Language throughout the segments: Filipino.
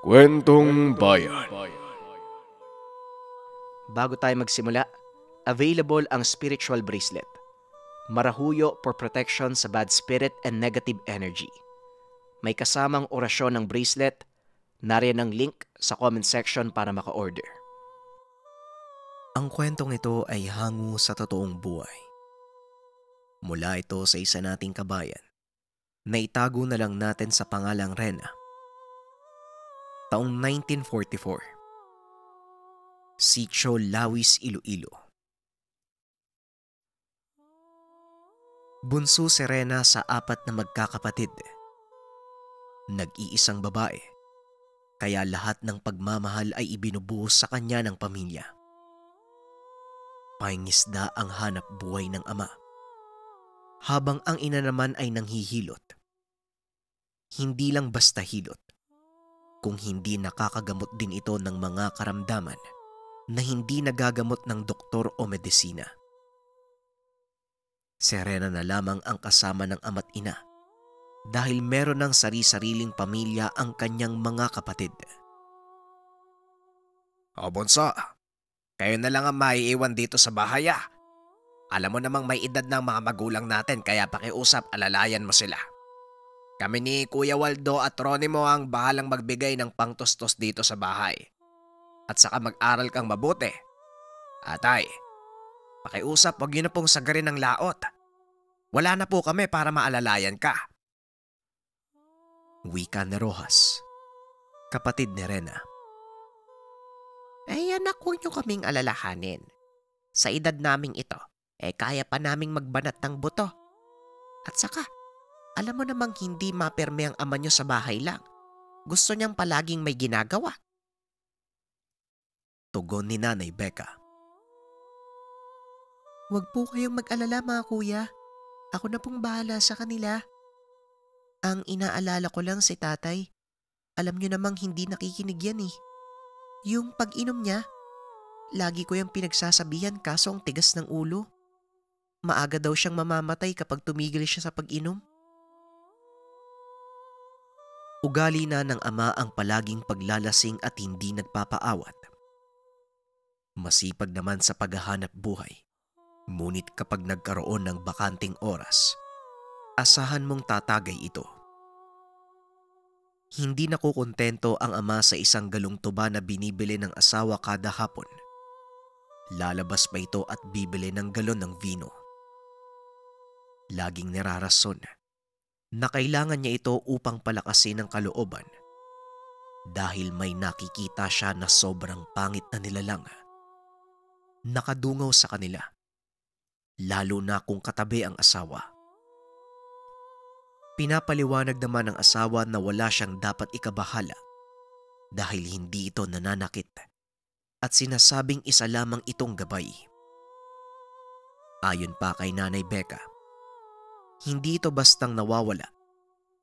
Kwentong Bayan Bago tayo magsimula, available ang spiritual bracelet. Marahuyo for protection sa bad spirit and negative energy. May kasamang orasyon ng bracelet, nariyan ang link sa comment section para maka-order. Ang kwentong ito ay hango sa totoong buhay. Mula ito sa isa nating kabayan, na itago na lang natin sa pangalang Rena taong 1944. Sitio Lawis, Iloilo. Bunso Serena sa apat na magkakapatid. Nag-iisang babae, kaya lahat ng pagmamahal ay ibinubuhos sa kanya ng pamilya. Paingisda ang hanap buhay ng ama, habang ang ina naman ay nanghihilot. Hindi lang basta hilot kung hindi nakakagamot din ito ng mga karamdaman na hindi nagagamot ng doktor o medisina. Serena na lamang ang kasama ng ama't ina dahil meron ng sari-sariling pamilya ang kanyang mga kapatid. O bunso, kayo na lang ang maiiwan dito sa bahaya. Ah. Alam mo namang may edad ng mga magulang natin kaya pakiusap alalayan mo sila. Kami ni Kuya Waldo at Ronnie mo ang bahalang magbigay ng pangtostos dito sa bahay. At saka mag-aral kang mabuti. Atay, pakiusap wag yun na pong sagarin ng laot. Wala na po kami para maalalayan ka. Wika ni Rojas, kapatid ni Rena. Eh anak, huwag niyo kaming alalahanin. Sa edad naming ito, eh kaya pa naming magbanat ng buto. At saka, alam mo namang hindi maperme ang ama niyo sa bahay lang. Gusto niyang palaging may ginagawa. Tugon ni Nanay Becca. Huwag po kayong mag-alala mga kuya. Ako na pong bahala sa kanila. Ang inaalala ko lang si tatay. Alam niyo namang hindi nakikinig yan eh. Yung pag-inom niya, lagi ko yung pinagsasabihan kaso ang tigas ng ulo. Maaga daw siyang mamamatay kapag tumigil siya sa pag-inom. Ugali na ng ama ang palaging paglalasing at hindi nagpapaawat. Masipag naman sa paghahanap buhay. Ngunit kapag nagkaroon ng bakanting oras, asahan mong tatagay ito. Hindi nakukontento ang ama sa isang galong tuba na binibili ng asawa kada hapon. Lalabas pa ito at bibili ng galon ng vino. Laging nirarason na kailangan niya ito upang palakasin ang kalooban dahil may nakikita siya na sobrang pangit na nilalang. Nakadungaw sa kanila, lalo na kung katabi ang asawa. Pinapaliwanag naman ng asawa na wala siyang dapat ikabahala dahil hindi ito nananakit at sinasabing isa lamang itong gabay. Ayon pa kay Nanay Becca, hindi ito bastang nawawala,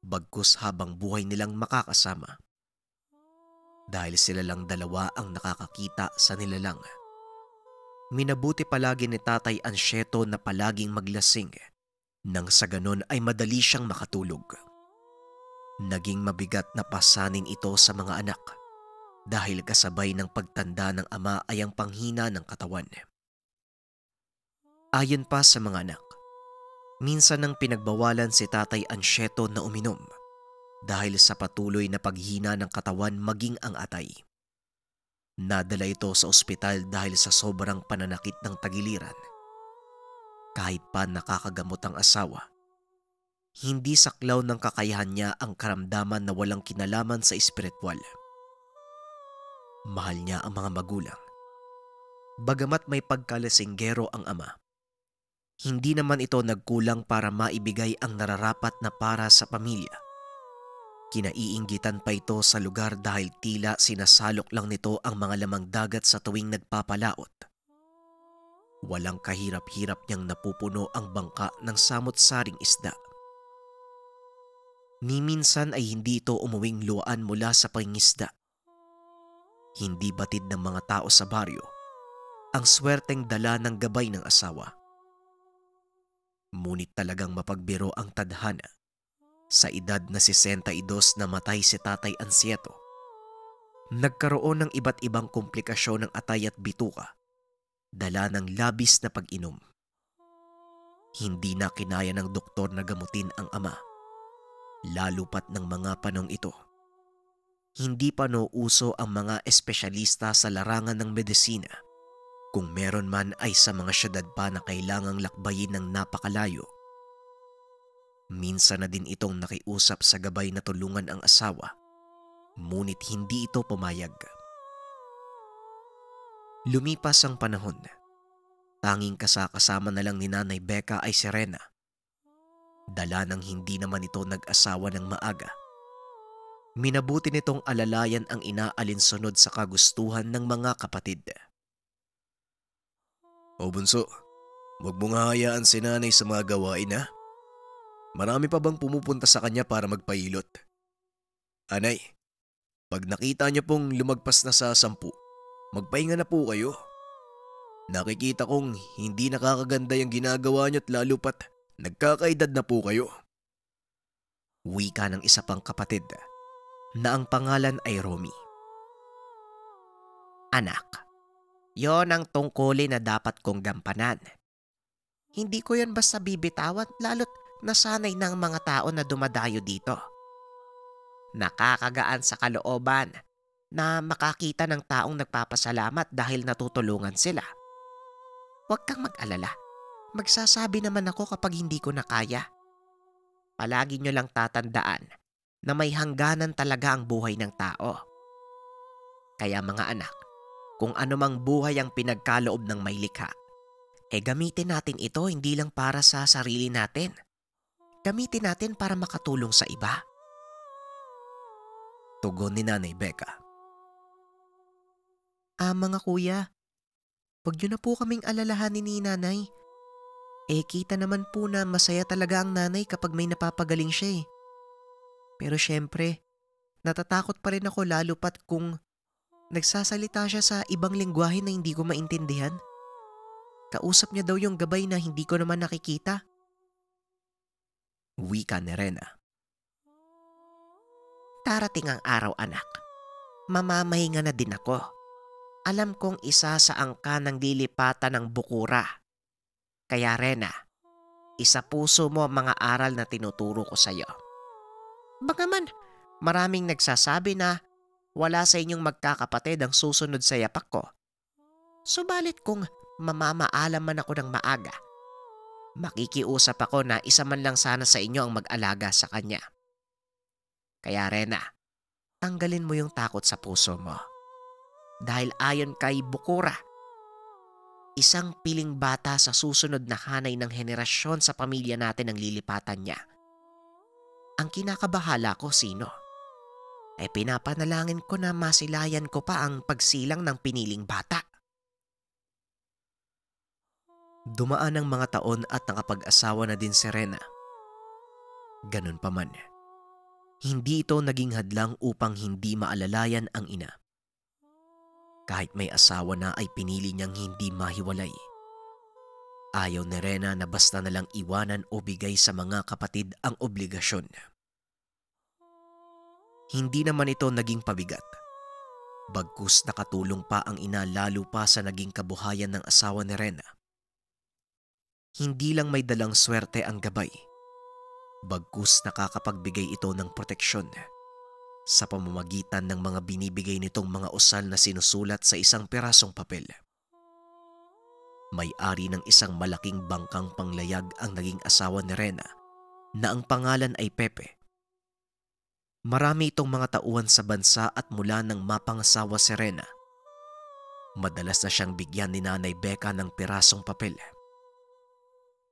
bagkus habang buhay nilang makakasama. Dahil sila lang dalawa ang nakakakita sa nilalang. Minabuti palagi ni Tatay Ansyeto na palaging maglasing nang sa ganon ay madali siyang makatulog. Naging mabigat na pasanin ito sa mga anak dahil kasabay ng pagtanda ng ama ay ang panghina ng katawan. Ayon pa sa mga anak, Minsan nang pinagbawalan si Tatay Ansyeto na uminom dahil sa patuloy na paghina ng katawan maging ang atay. Nadala ito sa ospital dahil sa sobrang pananakit ng tagiliran. Kahit pa nakakagamot ang asawa, hindi saklaw ng kakayahan niya ang karamdaman na walang kinalaman sa espiritual. Mahal niya ang mga magulang. Bagamat may pagkalasinggero ang ama, hindi naman ito nagkulang para maibigay ang nararapat na para sa pamilya. Kinaiinggitan pa ito sa lugar dahil tila sinasalok lang nito ang mga lamang dagat sa tuwing nagpapalaot. Walang kahirap-hirap niyang napupuno ang bangka ng samot-saring isda. Niminsan ay hindi ito umuwing luaan mula sa pangisda. Hindi batid ng mga tao sa baryo ang swerteng dala ng gabay ng asawa. Ngunit talagang mapagbiro ang tadhana. Sa edad na 62 namatay si Tatay Ansieto. Nagkaroon ng iba't ibang komplikasyon ng atay at bituka, dala ng labis na pag-inom. Hindi na kinaya ng doktor na gamutin ang ama, lalo pat ng mga panong ito. Hindi pa nouso ang mga espesyalista sa larangan ng medisina – kung meron man ay sa mga syudad pa na kailangang lakbayin ng napakalayo. Minsan na din itong nakiusap sa gabay na tulungan ang asawa, ngunit hindi ito pumayag. Lumipas ang panahon. Tanging kasakasama na lang ni Nanay Becca ay Serena. Dala nang hindi naman ito nag-asawa ng maaga. Minabuti nitong alalayan ang inaalinsunod sa kagustuhan ng mga kapatid. O bunso, huwag mo nga hayaan si nanay sa mga gawain ha. Marami pa bang pumupunta sa kanya para magpailot? Anay, pag nakita niyo pong lumagpas na sa sampu, magpahinga na po kayo. Nakikita kong hindi nakakaganda yung ginagawa niyo at lalo pat nagkakaedad na po kayo. Wika ng isa pang kapatid na ang pangalan ay Romy. Anak. Yon ang tungkulin na dapat kong gampanan. Hindi ko yon basta bibitawan lalo't nasanay na ang mga tao na dumadayo dito. Nakakagaan sa kalooban na makakita ng taong nagpapasalamat dahil natutulungan sila. Huwag kang mag-alala. Magsasabi naman ako kapag hindi ko na kaya. Palagi nyo lang tatandaan na may hangganan talaga ang buhay ng tao. Kaya mga anak, kung anumang buhay ang pinagkaloob ng may likha. E gamitin natin ito hindi lang para sa sarili natin. Gamitin natin para makatulong sa iba. Tugon ni Nanay Becca. Ah mga kuya, huwag yun na po kaming alalahanin ni nanay. Eh kita naman po na masaya talaga ang nanay kapag may napapagaling siya eh. Pero syempre, natatakot pa rin ako lalo pat kung Nagsasalita siya sa ibang lingwahe na hindi ko maintindihan. Kausap niya daw yung gabay na hindi ko naman nakikita. Wika ni Rena. Tarating ang araw anak. Mamamahinga na din ako. Alam kong isa sa angka ng lilipatan ng bukura. Kaya Rena, isa puso mo ang mga aral na tinuturo ko sa iyo. Bagaman, maraming nagsasabi na wala sa inyong magkakapatid ang susunod sa yapak ko. Subalit kung mamamaalam man ako ng maaga, makikiusap ako na isa man lang sana sa inyo ang mag-alaga sa kanya. Kaya Rena, tanggalin mo yung takot sa puso mo. Dahil ayon kay Bukura, isang piling bata sa susunod na hanay ng henerasyon sa pamilya natin ang lilipatan niya. Ang kinakabahala ko sino? ay eh, pinapanalangin ko na masilayan ko pa ang pagsilang ng piniling bata. Dumaan ang mga taon at nakapag-asawa na din si Rena. Ganun pa man. Hindi ito naging hadlang upang hindi maalalayan ang ina. Kahit may asawa na ay pinili niyang hindi mahiwalay. Ayaw ni Rena na basta nalang iwanan o bigay sa mga kapatid ang obligasyon. Hindi naman ito naging pabigat. Bagkus nakatulong pa ang ina lalo pa sa naging kabuhayan ng asawa ni Rena. Hindi lang may dalang swerte ang gabay. Bagkus nakakapagbigay ito ng proteksyon sa pamamagitan ng mga binibigay nitong mga usal na sinusulat sa isang perasong papel. May-ari ng isang malaking bangkang panglayag ang naging asawa ni Rena na ang pangalan ay Pepe Marami itong mga tauhan sa bansa at mula ng mapangasawa si Rena. Madalas na siyang bigyan ni Nanay Becca ng pirasong papel.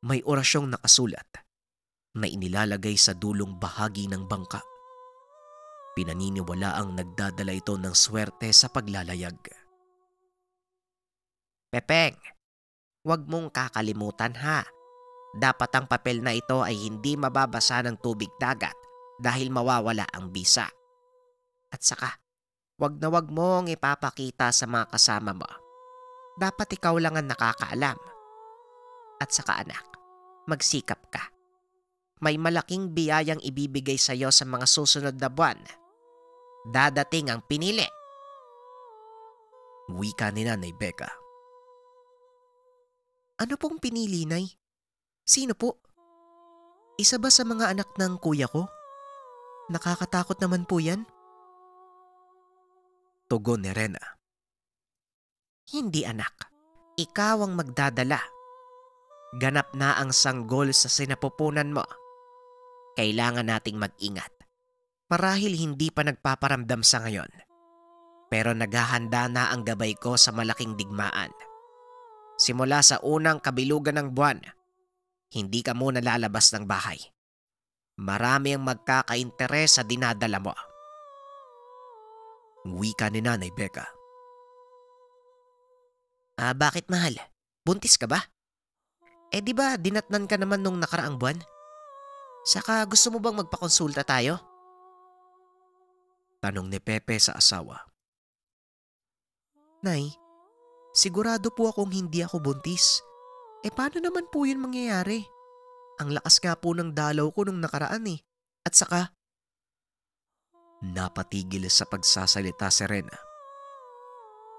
May orasyong nakasulat na inilalagay sa dulong bahagi ng bangka. Pinaniniwala ang nagdadala ito ng swerte sa paglalayag. Pepeng, huwag mong kakalimutan ha. Dapat ang papel na ito ay hindi mababasa ng tubig dagat dahil mawawala ang bisa. At saka, wag na wag mong ipapakita sa mga kasama mo. Dapat ikaw lang ang nakakaalam. At saka anak, magsikap ka. May malaking biyayang ibibigay sa iyo sa mga susunod na buwan. Dadating ang pinili. Wika ni Nanay Becca. Ano pong pinili, Nay? Sino po? Isa ba sa mga anak ng kuya ko? Nakakatakot naman po yan. Tugon ni Rena. Hindi anak, ikaw ang magdadala. Ganap na ang sanggol sa sinapupunan mo. Kailangan nating mag-ingat. Marahil hindi pa nagpaparamdam sa ngayon. Pero naghahanda na ang gabay ko sa malaking digmaan. Simula sa unang kabilugan ng buwan, hindi ka muna lalabas ng bahay Marami ang magkakainteres sa dinadala mo. Wika ni Nanay Becca. Ah, bakit mahal? Buntis ka ba? Eh di ba dinatnan ka naman nung nakaraang buwan? Saka gusto mo bang magpakonsulta tayo? Tanong ni Pepe sa asawa. Nay, sigurado po akong hindi ako buntis. Eh paano naman po yun mangyayari? Ang lakas nga po ng dalaw ko nung nakaraan eh. At saka, napatigil sa pagsasalita si Rena.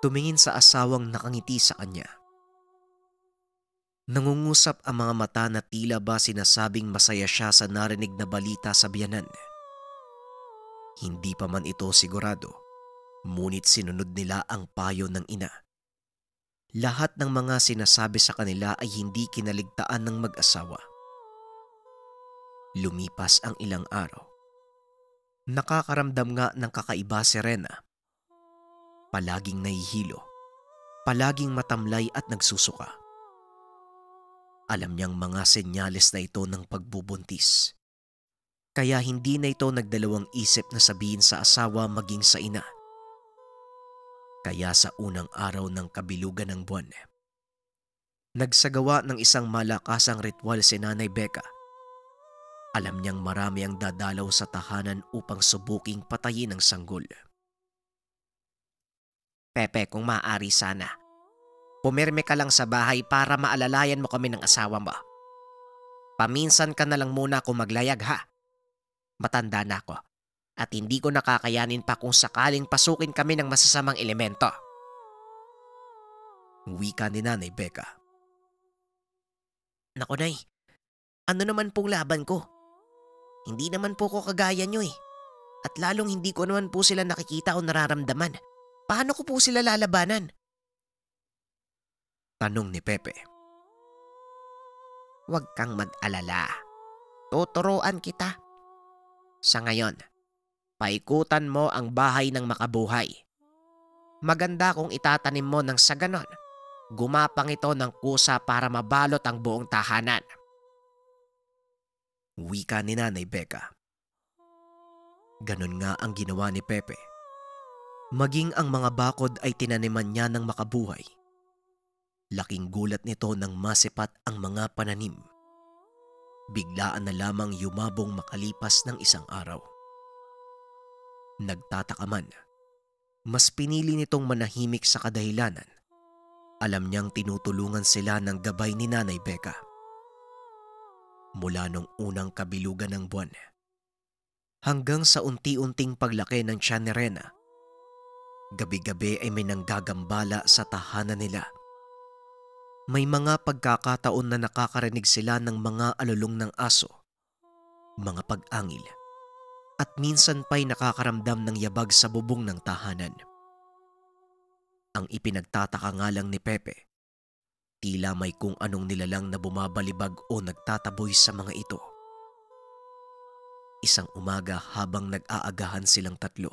Tumingin sa asawang nakangiti sa kanya. Nangungusap ang mga mata na tila ba sinasabing masaya siya sa narinig na balita sa biyanan. Hindi pa man ito sigurado, munit sinunod nila ang payo ng ina. Lahat ng mga sinasabi sa kanila ay hindi kinaligtaan ng mag-asawa Lumipas ang ilang araw. Nakakaramdam nga ng kakaiba si Rena. Palaging nahihilo. Palaging matamlay at nagsusuka. Alam niyang mga senyales na ito ng pagbubuntis. Kaya hindi na ito nagdalawang isip na sabihin sa asawa maging sa ina. Kaya sa unang araw ng kabilugan ng buwan, nagsagawa ng isang malakasang ritual si Nanay Becca alam niyang marami ang dadalaw sa tahanan upang subuking patayin ang sanggol. Pepe, kung maaari sana, pumirme ka lang sa bahay para maalalayan mo kami ng asawa mo. Paminsan ka na lang muna kung maglayag ha. Matanda na ako at hindi ko nakakayanin pa kung sakaling pasukin kami ng masasamang elemento. Uwi Wika ni Nanay Becca. Nako nay, ano naman pong laban ko? Hindi naman po ko kagaya nyo eh. At lalong hindi ko naman po sila nakikita o nararamdaman. Paano ko po sila lalabanan? Tanong ni Pepe. Huwag kang mag-alala. Tuturuan kita. Sa ngayon, paikutan mo ang bahay ng makabuhay. Maganda kung itatanim mo ng sa ganon. Gumapang ito ng kusa para mabalot ang buong tahanan. Wika ni Nanay Becca. Ganon nga ang ginawa ni Pepe. Maging ang mga bakod ay tinaniman niya ng makabuhay. Laking gulat nito nang masipat ang mga pananim. Biglaan na lamang yumabong makalipas ng isang araw. Nagtataka man, mas pinili nitong manahimik sa kadahilanan. Alam niyang tinutulungan sila ng gabay ni Nanay Becca mula nung unang kabilugan ng buwan hanggang sa unti-unting paglaki ng tiyan ni Rena. Gabi-gabi ay may nanggagambala sa tahanan nila. May mga pagkakataon na nakakarinig sila ng mga alulong ng aso, mga pag-angil, at minsan pa'y nakakaramdam ng yabag sa bubong ng tahanan. Ang ipinagtataka nga lang ni Pepe Tila may kung anong nilalang na bumabalibag o nagtataboy sa mga ito. Isang umaga habang nag-aagahan silang tatlo,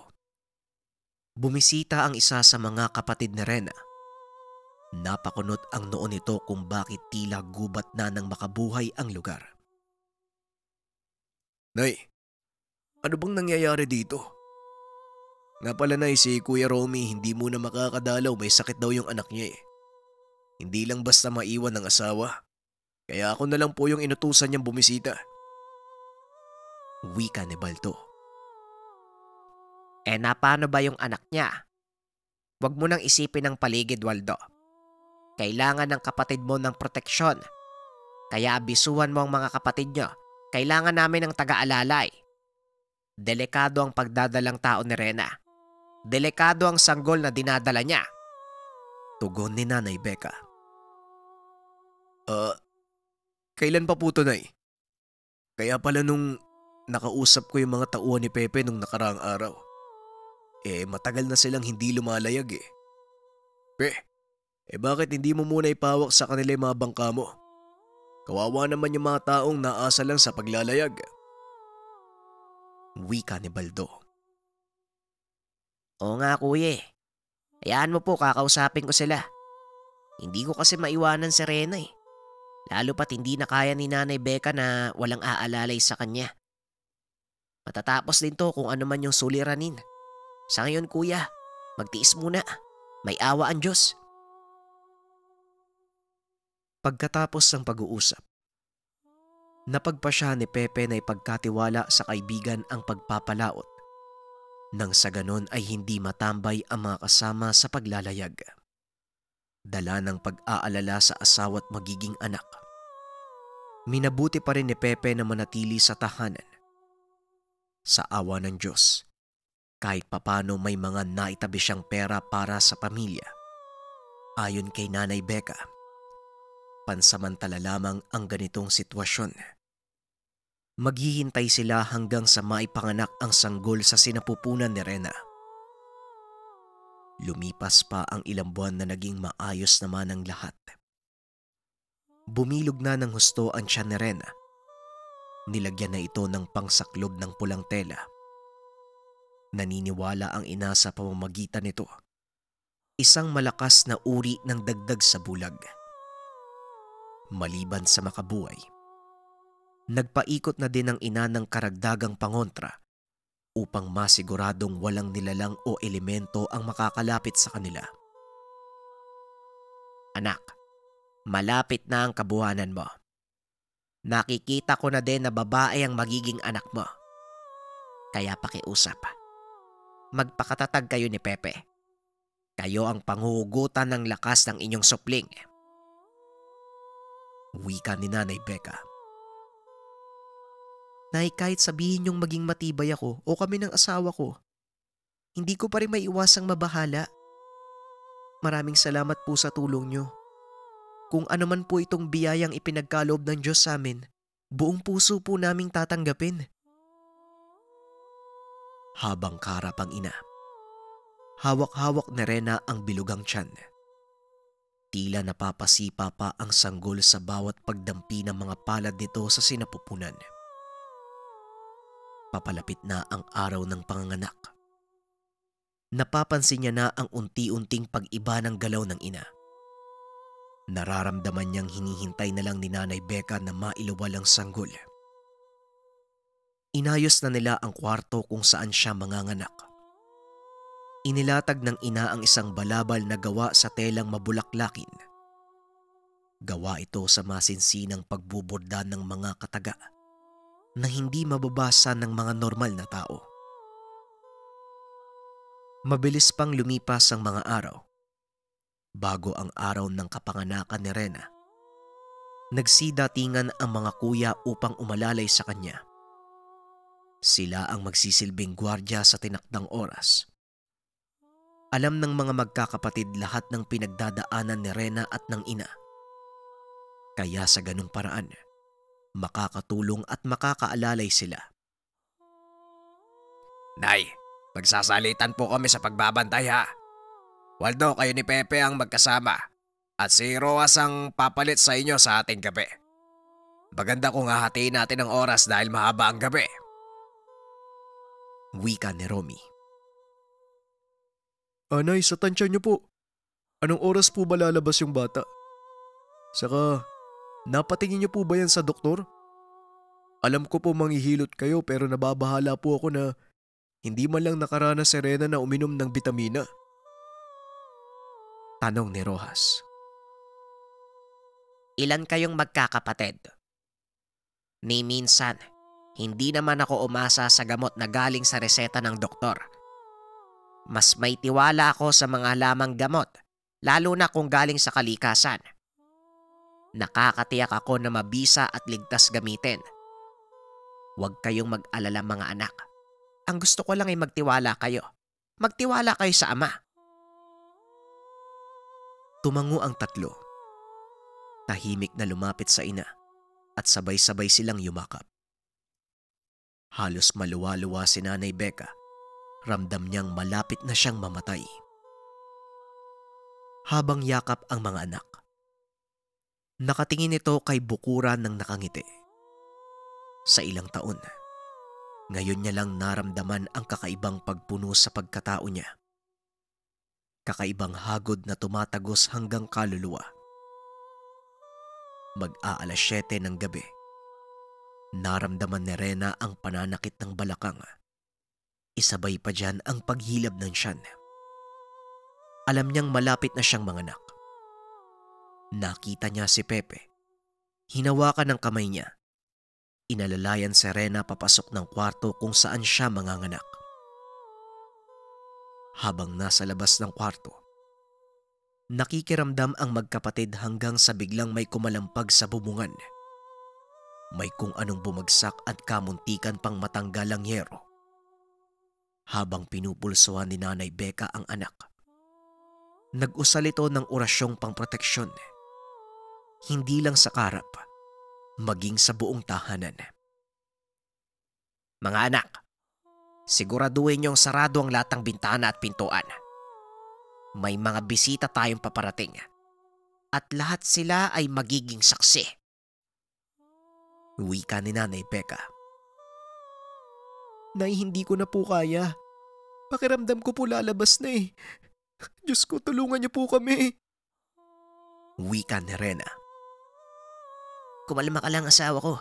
bumisita ang isa sa mga kapatid na Rena. Napakunot ang noon nito kung bakit tila gubat na nang makabuhay ang lugar. Nay, ano bang nangyayari dito? Nga pala nay, si Kuya Romy hindi muna na makakadalaw may sakit daw yung anak niya eh. Hindi lang basta maiwan ng asawa. Kaya ako na lang po yung inutusan niyang bumisita. Wika ni Balto. Eh na paano ba yung anak niya? Huwag mo nang isipin ang paligid, Waldo. Kailangan ng kapatid mo ng proteksyon. Kaya abisuhan mo ang mga kapatid niyo. Kailangan namin ng taga-alalay. Delikado ang pagdadalang tao ni Rena. Delikado ang sanggol na dinadala niya. Tugon ni Nanay Becca. Ah, uh, kailan pa po to, Nay? Kaya pala nung nakausap ko yung mga tauhan ni Pepe nung nakaraang araw. Eh, matagal na silang hindi lumalayag eh. Pe, eh bakit hindi mo muna ipawak sa kanila yung mga bangka mo? Kawawa naman yung mga taong naasa lang sa paglalayag. Wika ni Baldo. O nga kuye, eh. mo po kakausapin ko sila. Hindi ko kasi maiwanan si Rena eh. Lalo pat hindi na kaya ni Nanay Becca na walang aalalay sa kanya. Matatapos din to kung ano man yung suliranin. Sa ngayon kuya, magtiis muna. May awa ang Diyos. Pagkatapos ng pag-uusap, napagpa siya ni Pepe na ipagkatiwala sa kaibigan ang pagpapalaot nang sa ganon ay hindi matambay ang mga kasama sa paglalayag. Dala ng pag-aalala sa asawa at magiging anak. Minabuti pa rin ni Pepe na manatili sa tahanan. Sa awa ng Diyos, kahit papano may mga naitabi siyang pera para sa pamilya. Ayon kay Nanay Becca, pansamantala lamang ang ganitong sitwasyon. Maghihintay sila hanggang sa maipanganak ang sanggol sa sinapupunan ni Rena. Lumipas pa ang ilang buwan na naging maayos naman ang lahat. Bumilog na ng husto ang tiyan Nilagyan na ito ng pangsaklob ng pulang tela. Naniniwala ang ina sa pamamagitan nito. Isang malakas na uri ng dagdag sa bulag. Maliban sa makabuhay, nagpaikot na din ang ina ng karagdagang pangontra upang masiguradong walang nilalang o elemento ang makakalapit sa kanila. Anak, malapit na ang kabuhanan mo. Nakikita ko na din na babae ang magiging anak mo. Kaya pakiusap. Magpakatatag kayo ni Pepe. Kayo ang panghugutan ng lakas ng inyong supling. Wika ni Nanay Becca. Nay, kahit sabihin niyong maging matibay ako o kami ng asawa ko, hindi ko pa rin maiwasang mabahala. Maraming salamat po sa tulong niyo. Kung ano man po itong biyayang ipinagkaloob ng Diyos sa amin, buong puso po naming tatanggapin. Habang karap ang ina, hawak-hawak na Rena ang bilugang tiyan. Tila napapasipa pa ang sanggol sa bawat pagdampi ng mga palad nito sa sinapupunan. Papalapit na ang araw ng panganganak. Napapansin niya na ang unti-unting pag-iba ng galaw ng ina. Nararamdaman niyang hinihintay na lang ni Nanay Becca na mailuwal ang sanggol. Inayos na nila ang kwarto kung saan siya manganganak. Inilatag ng ina ang isang balabal na gawa sa telang mabulaklakin. Gawa ito sa masinsinang pagbuburda ng mga kataga na hindi mababasa ng mga normal na tao. Mabilis pang lumipas ang mga araw bago ang araw ng kapanganakan ni Rena. Nagsidatingan ang mga kuya upang umalalay sa kanya. Sila ang magsisilbing gwardya sa tinakdang oras. Alam ng mga magkakapatid lahat ng pinagdadaanan ni Rena at ng ina. Kaya sa ganung paraan, makakatulong at makakaalalay sila. Nay, magsasalitan po kami sa pagbabantay ha. Waldo, kayo ni Pepe ang magkasama at si Roas ang papalit sa inyo sa ating gabi. Maganda kung hahatiin natin ang oras dahil mahaba ang gabi. Wika ni Romy. Anay, sa tansya niyo po. Anong oras po ba lalabas yung bata? Saka, Napatingin niyo po ba yan sa doktor? Alam ko po manghihilot kayo pero nababahala po ako na hindi man lang nakarana serena na uminom ng bitamina. Tanong ni Rojas. Ilan kayong magkakapatid? Ni minsan, hindi naman ako umasa sa gamot na galing sa reseta ng doktor. Mas may tiwala ako sa mga lamang gamot, lalo na kung galing sa kalikasan. Nakakatiyak ako na mabisa at ligtas gamitin. Huwag kayong mag-alala mga anak. Ang gusto ko lang ay magtiwala kayo. Magtiwala kayo sa ama. Tumango ang tatlo. Tahimik na lumapit sa ina at sabay-sabay silang yumakap. Halos maluwa-luwa si Nanay Becca. Ramdam niyang malapit na siyang mamatay. Habang yakap ang mga anak, Nakatingin ito kay Bukura ng nakangiti. Sa ilang taon, ngayon niya lang naramdaman ang kakaibang pagpuno sa pagkatao niya. Kakaibang hagod na tumatagos hanggang kaluluwa. Mag-aalas 7 ng gabi, naramdaman ni Rena ang pananakit ng balakang. Isabay pa dyan ang paghilab ng siyan. Alam niyang malapit na siyang manganak. Nakita niya si Pepe. Hinawakan ng kamay niya. Inalalayan si Rena papasok ng kwarto kung saan siya manganganak. Habang nasa labas ng kwarto, nakikiramdam ang magkapatid hanggang sa biglang may kumalampag sa bubungan. May kung anong bumagsak at kamuntikan pang matanggal ang yero. Habang pinupulsuhan ni Nanay Beka ang anak, nag-usal ito ng orasyong pangproteksyon. proteksyon hindi lang sa karap, maging sa buong tahanan. Mga anak, siguraduhin niyong sarado ang latang bintana at pintuan. May mga bisita tayong paparating at lahat sila ay magiging saksi. Wika ni Nanay Peka. Nay, hindi ko na po kaya. Pakiramdam ko po lalabas na eh. Diyos ko, tulungan niyo po kami. Wika ni Rena. Kumalma ka lang asawa ko.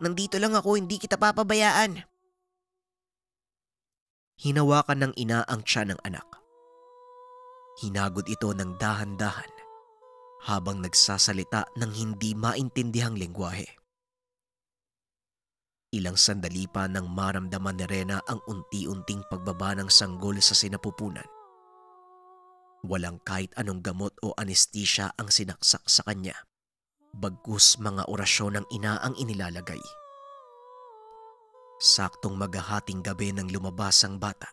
Nandito lang ako, hindi kita papabayaan. Hinawakan ng ina ang tiyan ng anak. Hinagod ito ng dahan-dahan habang nagsasalita ng hindi maintindihang lingwahe. Ilang sandali pa nang maramdaman ni Rena ang unti-unting pagbaba ng sanggol sa sinapupunan. Walang kahit anong gamot o anesthesia ang sinaksak sa kanya. Bagkus mga orasyon ng ina ang inilalagay. Saktong maghahating gabi nang lumabas ang bata.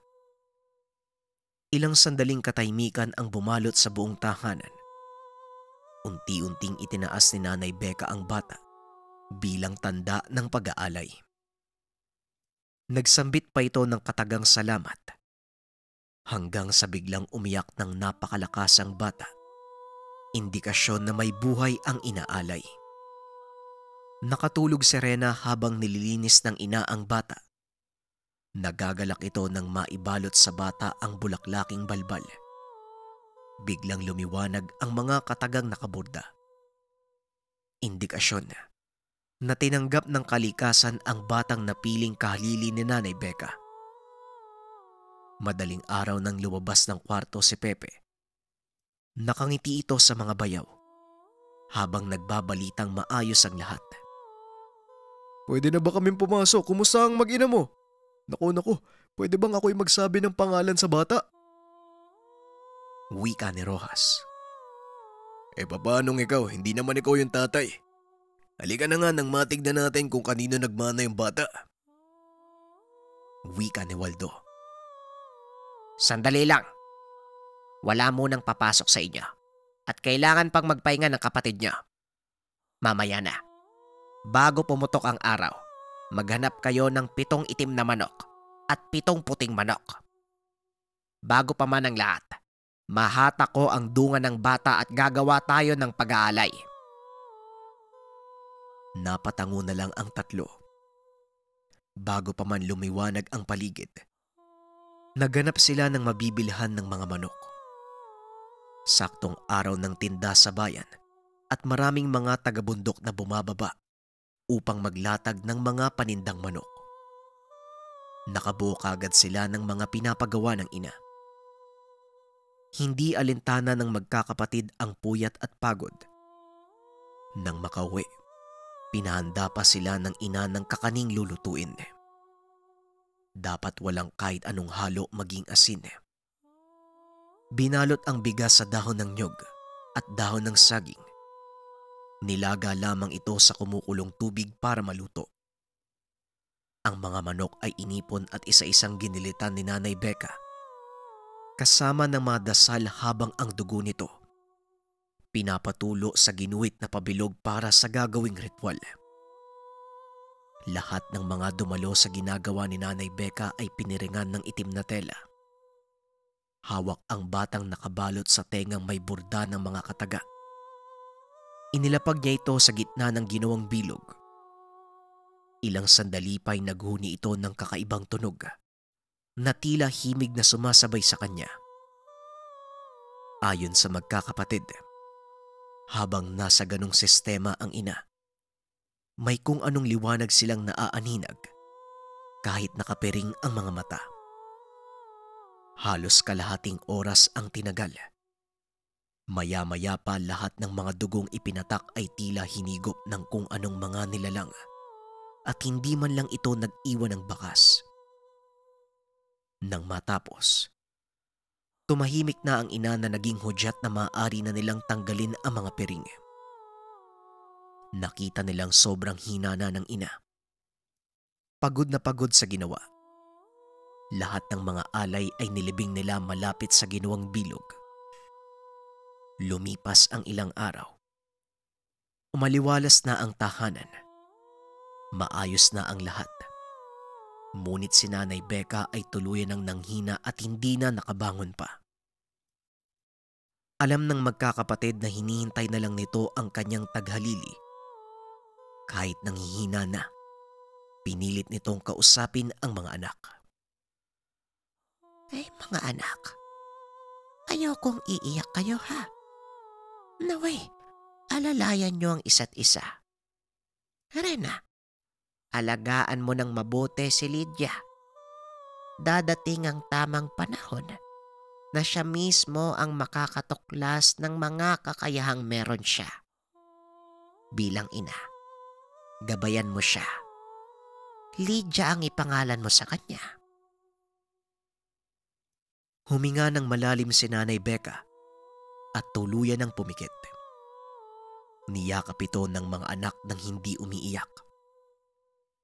Ilang sandaling katahimikan ang bumalot sa buong tahanan. Unti-unting itinaas ni Nanay Beka ang bata bilang tanda ng pag-aalay. Nagsambit pa ito ng katagang salamat hanggang sa biglang umiyak ng napakalakas ang bata indikasyon na may buhay ang inaalay. Nakatulog si Rena habang nililinis ng ina ang bata. Nagagalak ito nang maibalot sa bata ang bulaklaking balbal. Biglang lumiwanag ang mga katagang nakaburda. Indikasyon na na tinanggap ng kalikasan ang batang napiling kahalili ni Nanay Becca. Madaling araw nang lumabas ng kwarto si Pepe Nakangiti ito sa mga bayaw habang nagbabalitang maayos ang lahat. Pwede na ba kaming pumasok? Kumusta ang mag mo? Naku naku, pwede bang ako'y magsabi ng pangalan sa bata? Wika ni Rojas. Eh papanong ikaw, hindi naman ikaw yung tatay. Halika na nga nang matignan natin kung kanino nagmana yung bata. Wika ni Waldo. Sandali lang wala munang papasok sa inyo at kailangan pang magpahinga ng kapatid nyo. Mamaya na, bago pumutok ang araw, maghanap kayo ng pitong itim na manok at pitong puting manok. Bago pa man ang lahat, mahata ko ang dunga ng bata at gagawa tayo ng pag-aalay. Napatango na lang ang tatlo. Bago pa man lumiwanag ang paligid, naganap sila ng mabibilhan ng mga manok. Saktong araw ng tinda sa bayan at maraming mga tagabundok na bumababa upang maglatag ng mga panindang manok. Nakabuo kagad sila ng mga pinapagawa ng ina. Hindi alintana ng magkakapatid ang puyat at pagod. Nang makauwi, pinahanda pa sila ng ina ng kakaning lulutuin. Dapat walang kahit anong halo maging asin. Eh Binalot ang bigas sa dahon ng nyug at dahon ng saging. Nilaga lamang ito sa kumukulong tubig para maluto. Ang mga manok ay inipon at isa-isang ginilitan ni Nanay Becca. Kasama ng mga dasal habang ang dugo nito. Pinapatulo sa ginuhit na pabilog para sa gagawing ritual. Lahat ng mga dumalo sa ginagawa ni Nanay Becca ay piniringan ng itim na tela Hawak ang batang nakabalot sa tengang may burda ng mga kataga. Inilapag niya ito sa gitna ng ginawang bilog. Ilang sandali pa'y naghuni ito ng kakaibang tunog na tila himig na sumasabay sa kanya. Ayon sa magkakapatid, habang nasa ganong sistema ang ina, may kung anong liwanag silang naaaninag kahit nakapiring ang mga mata. Halos kalahating oras ang tinagal. Maya-maya pa lahat ng mga dugong ipinatak ay tila hinigop ng kung anong mga nilalang at hindi man lang ito nag-iwan ng bakas. Nang matapos, tumahimik na ang ina na naging hudyat na maaari na nilang tanggalin ang mga piring. Nakita nilang sobrang hina na ng ina. Pagod na pagod sa ginawa lahat ng mga alay ay nilibing nila malapit sa ginuwang bilog. Lumipas ang ilang araw. Umaliwalas na ang tahanan. Maayos na ang lahat. Ngunit si Nanay Becca ay tuluyan ng nanghina at hindi na nakabangon pa. Alam ng magkakapatid na hinihintay na lang nito ang kanyang taghalili. Kahit nanghihina na, pinilit nitong kausapin ang mga anak. Ay, mga anak, ayokong iiyak kayo ha. Naway, alalayan niyo ang isa't isa. Rena, alagaan mo ng mabuti si Lydia. Dadating ang tamang panahon na siya mismo ang makakatuklas ng mga kakayahang meron siya. Bilang ina, gabayan mo siya. Lydia ang ipangalan mo sa kanya. Huminga ng malalim si Nanay Becca at tuluyan ng pumikit. Niyakap ito ng mga anak nang hindi umiiyak.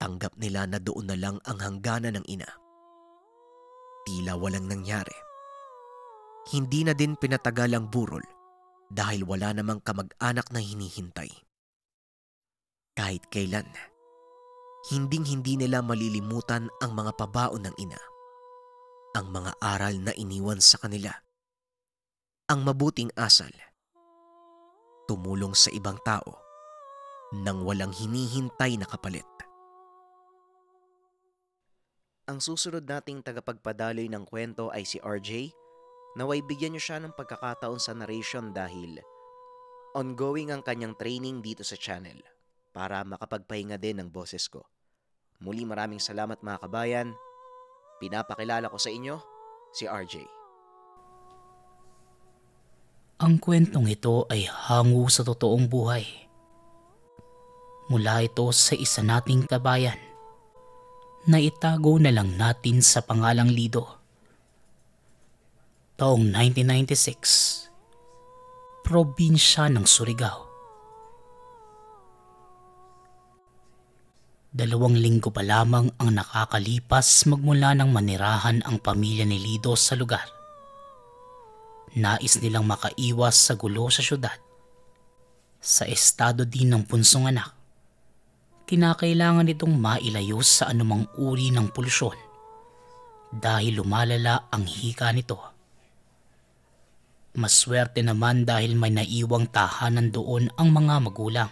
Tanggap nila na doon na lang ang hangganan ng ina. Tila walang nangyari. Hindi na din pinatagal ang burol dahil wala namang kamag-anak na hinihintay. Kahit kailan, hinding-hindi nila malilimutan ang mga pabaon ng ina ang mga aral na iniwan sa kanila. Ang mabuting asal, tumulong sa ibang tao nang walang hinihintay na kapalit. Ang susunod nating tagapagpadaloy ng kwento ay si RJ. Naway bigyan niyo siya ng pagkakataon sa narration dahil ongoing ang kanyang training dito sa channel para makapagpahinga din ng boses ko. Muli maraming salamat mga kabayan Pinapakilala ko sa inyo si RJ. Ang kwentong ito ay hango sa totoong buhay. Mula ito sa isa nating kabayan na itago na lang natin sa pangalang Lido. Taong 1996, probinsya ng Surigao Dalawang linggo pa lamang ang nakakalipas magmula ng manirahan ang pamilya ni Lido sa lugar. Nais nilang makaiwas sa gulo sa syudad. Sa estado din ng punsong anak, kinakailangan itong mailayo sa anumang uri ng pulusyon dahil lumalala ang hika nito. Maswerte naman dahil may naiwang tahanan doon ang mga magulang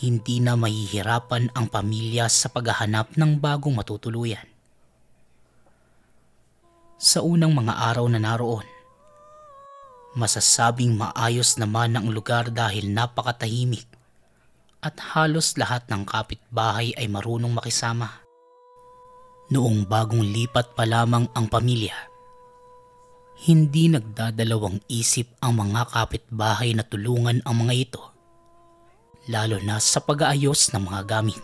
hindi na mahihirapan ang pamilya sa paghahanap ng bagong matutuluyan. Sa unang mga araw na naroon, masasabing maayos naman ang lugar dahil napakatahimik at halos lahat ng kapitbahay ay marunong makisama. Noong bagong lipat pa lamang ang pamilya, hindi nagdadalawang isip ang mga kapitbahay na tulungan ang mga ito lalo na sa pag-aayos ng mga gamit.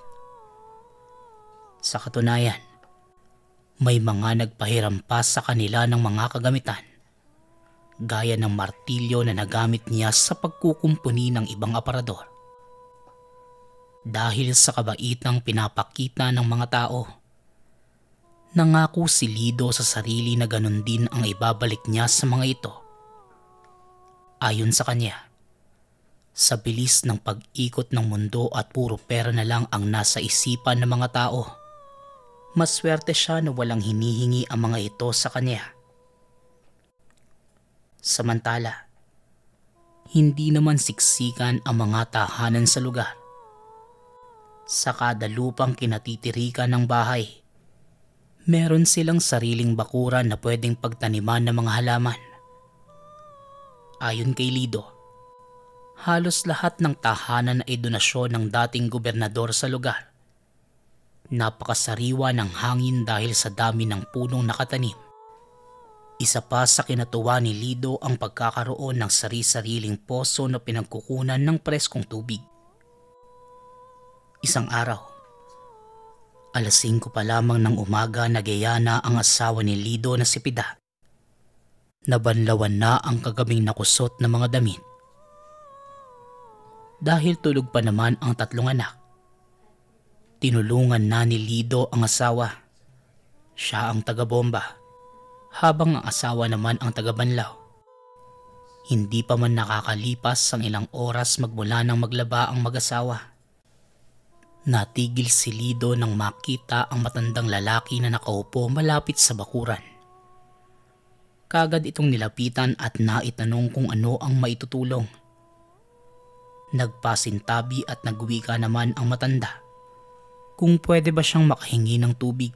Sa katunayan, may mga nagpahiram pa sa kanila ng mga kagamitan gaya ng martilyo na nagamit niya sa pagkukumpuni ng ibang aparador. Dahil sa kabaitang pinapakita ng mga tao, nangako si Lido sa sarili na ganun din ang ibabalik niya sa mga ito. Ayon sa kanya, sa bilis ng pag-ikot ng mundo at puro pera na lang ang nasa isipan ng mga tao. Maswerte siya na walang hinihingi ang mga ito sa kanya. Samantala, hindi naman siksikan ang mga tahanan sa lugar. Sa kada lupang kinatitirikan ng bahay, meron silang sariling bakuran na pwedeng pagtaniman ng mga halaman. Ayon kay Lido, halos lahat ng tahanan ay donasyon ng dating gobernador sa lugar. Napakasariwa ng hangin dahil sa dami ng punong nakatanim. Isa pa sa kinatuwa ni Lido ang pagkakaroon ng sari-sariling poso na pinagkukunan ng preskong tubig. Isang araw, alas 5 pa lamang ng umaga nagaya ang asawa ni Lido na si Pida. Nabanlawan na ang kagabing nakusot na mga damit dahil tulog pa naman ang tatlong anak. Tinulungan na ni Lido ang asawa. Siya ang taga-bomba, habang ang asawa naman ang taga-banlaw. Hindi pa man nakakalipas ang ilang oras magmula nang maglaba ang mag-asawa. Natigil si Lido nang makita ang matandang lalaki na nakaupo malapit sa bakuran. Kagad itong nilapitan at naitanong kung ano ang maitutulong. Nagpasintabi at nagwika naman ang matanda kung pwede ba siyang makahingi ng tubig.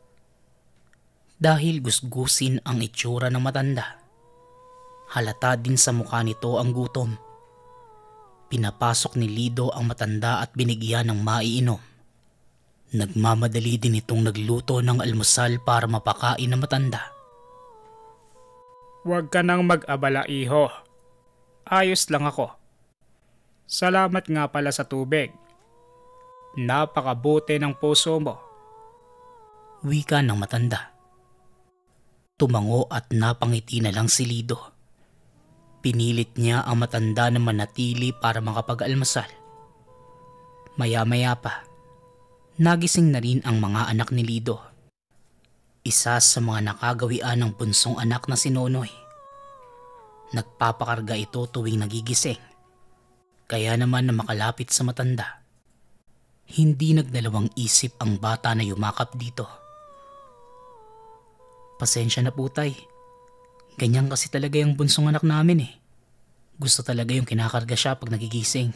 Dahil gusgusin ang itsura ng matanda. Halata din sa mukha nito ang gutom. Pinapasok ni Lido ang matanda at binigyan ng maiinom. Nagmamadali din itong nagluto ng almusal para mapakain ng matanda. Huwag ka nang mag-abala iho. Ayos lang ako. Salamat nga pala sa tubig. Napakabuti ng puso mo. Wika ng matanda. Tumango at napangiti na lang si Lido. Pinilit niya ang matanda na manatili para makapag-almasal. Maya-maya pa, nagising na rin ang mga anak ni Lido. Isa sa mga nakagawian ng bunsong anak na si Nonoy. Nagpapakarga ito tuwing nagigising kaya naman na makalapit sa matanda. Hindi nagdalawang isip ang bata na yumakap dito. Pasensya na po tay. Ganyan kasi talaga yung bunsong anak namin eh. Gusto talaga yung kinakarga siya pag nagigising.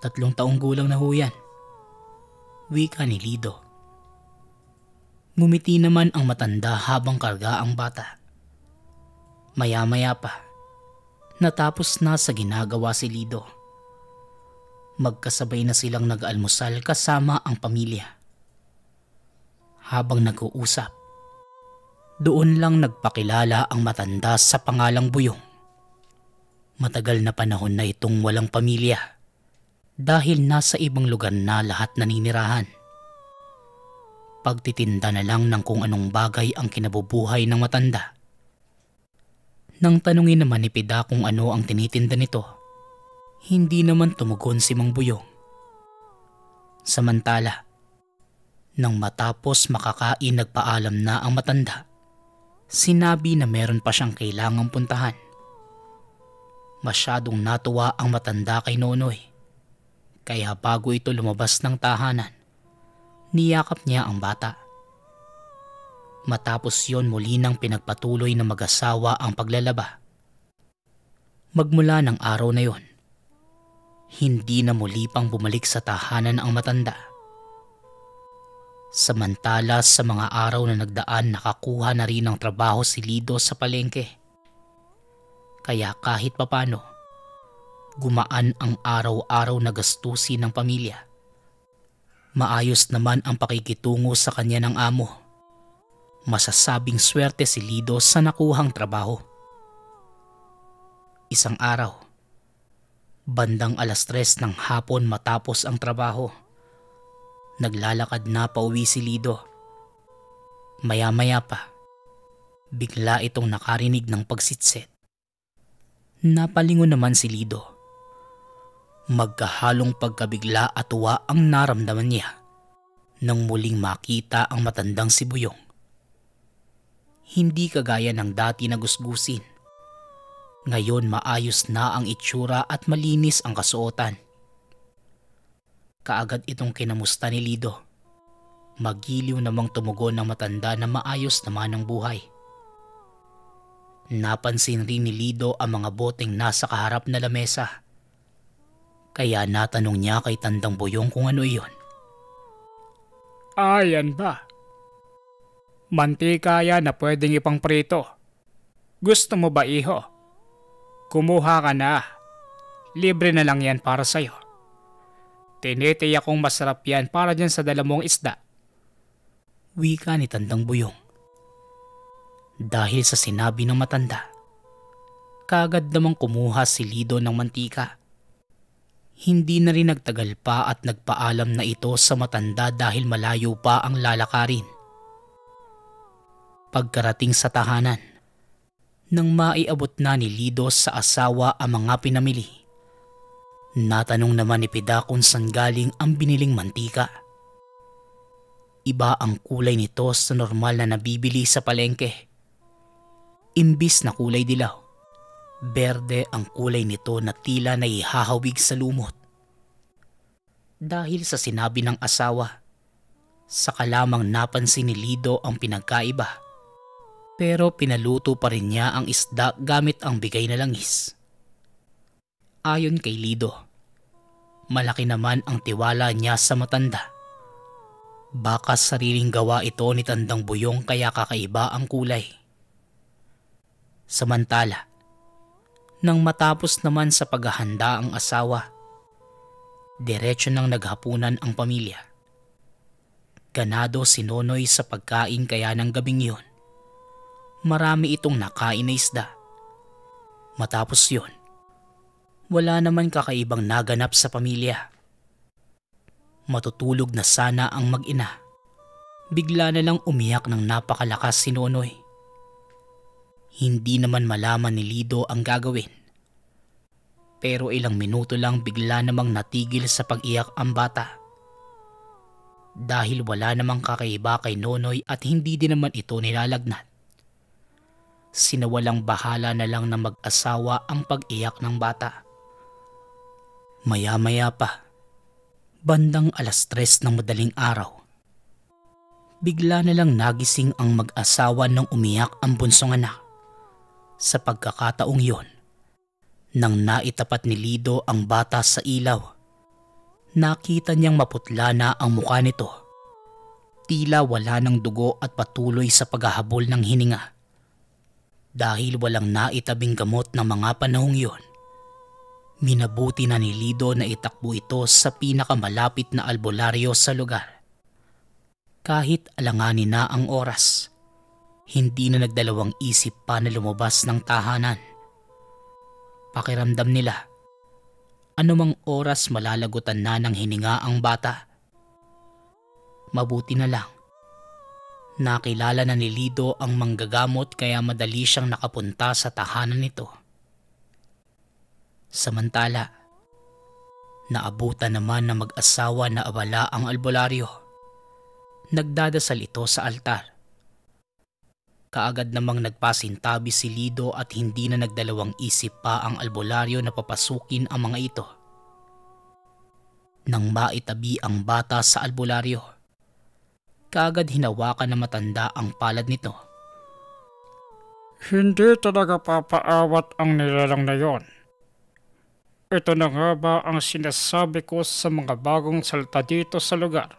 Tatlong taong gulang na ho yan. Wika ni Lido. Gumiti naman ang matanda habang karga ang bata. Maya-maya pa, natapos na sa ginagawa si Lido magkasabay na silang nag-almusal kasama ang pamilya. Habang nag-uusap, doon lang nagpakilala ang matanda sa pangalang Buyong. Matagal na panahon na itong walang pamilya dahil nasa ibang lugar na lahat naninirahan. Pagtitinda na lang ng kung anong bagay ang kinabubuhay ng matanda. Nang tanungin naman ni Pida kung ano ang tinitinda nito, hindi naman tumugon si Mang Buyong. Samantala, nang matapos makakain nagpaalam na ang matanda, sinabi na meron pa siyang kailangang puntahan. Masyadong natuwa ang matanda kay Nonoy. Kaya bago ito lumabas ng tahanan, niyakap niya ang bata. Matapos yon muli nang pinagpatuloy na mag-asawa ang paglalaba. Magmula ng araw na yon, hindi na muli pang bumalik sa tahanan ang matanda. Samantala sa mga araw na nagdaan nakakuha na rin ng trabaho si Lido sa palengke. Kaya kahit papano, gumaan ang araw-araw na gastusin ng pamilya. Maayos naman ang pakikitungo sa kanya ng amo. Masasabing swerte si Lido sa nakuhang trabaho. Isang araw, Bandang alas tres ng hapon matapos ang trabaho. Naglalakad na pauwi si Lido. Maya-maya pa, bigla itong nakarinig ng pagsitsit. Napalingon naman si Lido. Magkahalong pagkabigla at tuwa ang naramdaman niya nang muling makita ang matandang sibuyong. Hindi kagaya ng dati na gusgusin ngayon maayos na ang itsura at malinis ang kasuotan. Kaagad itong kinamusta ni Lido. Magiliw namang tumugon ng matanda na maayos naman ang buhay. Napansin rin ni Lido ang mga boteng nasa kaharap na lamesa. Kaya natanong niya kay Tandang Boyong kung ano iyon. Ah, ba? Mantikaya na pwedeng ipang prito. Gusto mo ba iho? Kumuha ka na. Libre na lang yan para sa'yo. Tinitiya kong masarap yan para dyan sa dalamong isda. Wika ni Tandang Buyong. Dahil sa sinabi ng matanda, kagad namang kumuha si Lido ng mantika. Hindi na rin nagtagal pa at nagpaalam na ito sa matanda dahil malayo pa ang lalakarin. Pagkarating sa tahanan, nang maiabot na ni Lido sa asawa ang mga pinamili. Natanong naman ni Pida kung saan galing ang biniling mantika. Iba ang kulay nito sa normal na nabibili sa palengke. Imbis na kulay dilaw, berde ang kulay nito na tila na ihahawig sa lumot. Dahil sa sinabi ng asawa, saka lamang napansin ni Lido ang pinagkaiba pero pinaluto pa rin niya ang isda gamit ang bigay na langis. Ayon kay Lido, malaki naman ang tiwala niya sa matanda. Baka sariling gawa ito ni Tandang Buyong kaya kakaiba ang kulay. Samantala, nang matapos naman sa paghahanda ang asawa, diretso nang naghapunan ang pamilya. Ganado si Nonoy sa pagkain kaya ng gabing iyon marami itong nakain na isda. Matapos yon, wala naman kakaibang naganap sa pamilya. Matutulog na sana ang mag-ina. Bigla na lang umiyak ng napakalakas si Nonoy. Hindi naman malaman ni Lido ang gagawin. Pero ilang minuto lang bigla namang natigil sa pag-iyak ang bata. Dahil wala namang kakaiba kay Nonoy at hindi din naman ito nilalagnat sinawalang bahala na lang na mag-asawa ang pag-iyak ng bata. Maya-maya pa, bandang alas tres ng madaling araw, bigla na lang nagising ang mag-asawa nang umiyak ang bunsong anak. Sa pagkakataong yon, nang naitapat ni Lido ang bata sa ilaw, nakita niyang maputla na ang mukha nito. Tila wala ng dugo at patuloy sa paghahabol ng hininga dahil walang naitabing gamot ng mga panahong yon. Minabuti na ni Lido na itakbo ito sa pinakamalapit na albularyo sa lugar. Kahit alanganin na ang oras, hindi na nagdalawang isip pa na lumabas ng tahanan. Pakiramdam nila, anumang oras malalagutan na ng hininga ang bata. Mabuti na lang Nakilala na ni Lido ang manggagamot kaya madali siyang nakapunta sa tahanan nito. Samantala, naabutan naman na mag-asawa na abala ang albularyo. Nagdadasal ito sa altar. Kaagad namang nagpasintabi si Lido at hindi na nagdalawang isip pa ang albularyo na papasukin ang mga ito nang maitabi ang bata sa albularyo. Kagad hinawakan na matanda ang palad nito. Hindi talaga papaawat ang nilalang na yon. Ito na nga ba ang sinasabi ko sa mga bagong salta dito sa lugar?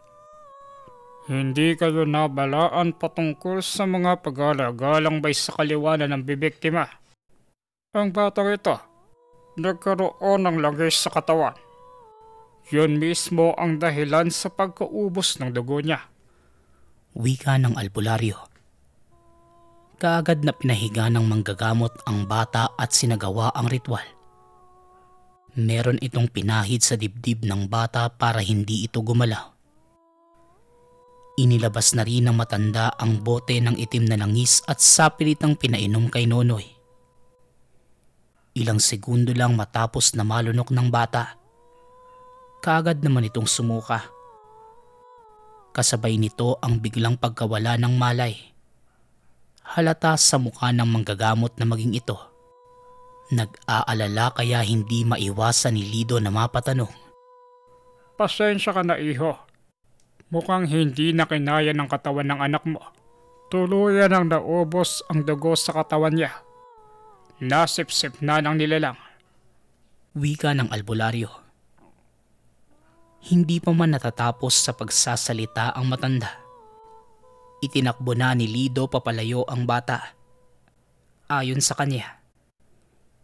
Hindi kayo nabalaan patungkol sa mga pag-alagalang bay sa kaliwanan ng bibiktima. Ang batang ito, nagkaroon ng lagay sa katawan. Yun mismo ang dahilan sa pagkaubos ng dugo niya wika ng albularyo. Kaagad na pinahiga ng manggagamot ang bata at sinagawa ang ritual. Meron itong pinahid sa dibdib ng bata para hindi ito gumalaw. Inilabas na rin ng matanda ang bote ng itim na langis at sapilitang pinainom kay Nonoy. Ilang segundo lang matapos na malunok ng bata. Kaagad naman itong sumuka Kasabay nito ang biglang pagkawala ng malay. Halata sa mukha ng manggagamot na maging ito. Nag-aalala kaya hindi maiwasan ni Lido na mapatanong. Pasensya ka na iho. Mukhang hindi na kinaya ng katawan ng anak mo. Tuluyan ang naubos ang dugo sa katawan niya. Nasipsip na ng nilalang. Wika ng albularyo. Hindi pa man natatapos sa pagsasalita ang matanda. Itinakbo na ni Lido papalayo ang bata. Ayon sa kanya,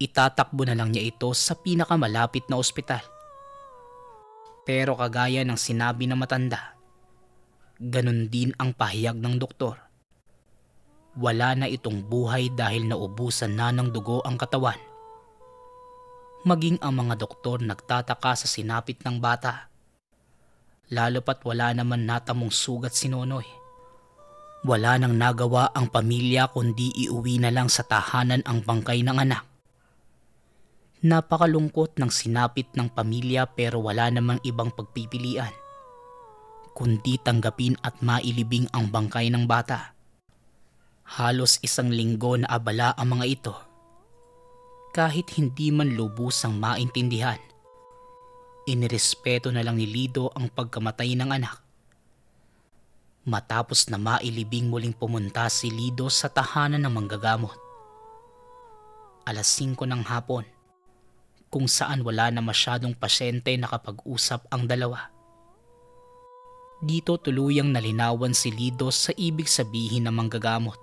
itatakbo na lang niya ito sa pinakamalapit na ospital. Pero kagaya ng sinabi ng matanda, ganun din ang pahayag ng doktor. Wala na itong buhay dahil naubusan na ng dugo ang katawan maging ang mga doktor nagtataka sa sinapit ng bata lalo pat wala naman natamong sugat si Nonoy. Wala nang nagawa ang pamilya kundi iuwi na lang sa tahanan ang bangkay ng anak. Napakalungkot ng sinapit ng pamilya pero wala namang ibang pagpipilian, kundi tanggapin at mailibing ang bangkay ng bata. Halos isang linggo na abala ang mga ito. Kahit hindi man lubusang maintindihan, Inirespeto na lang ni Lido ang pagkamatay ng anak. Matapos na mailibing muling pumunta si Lido sa tahanan ng manggagamot. Alas 5 ng hapon, kung saan wala na masyadong pasyente nakapag usap ang dalawa. Dito tuluyang nalinawan si Lido sa ibig sabihin ng manggagamot.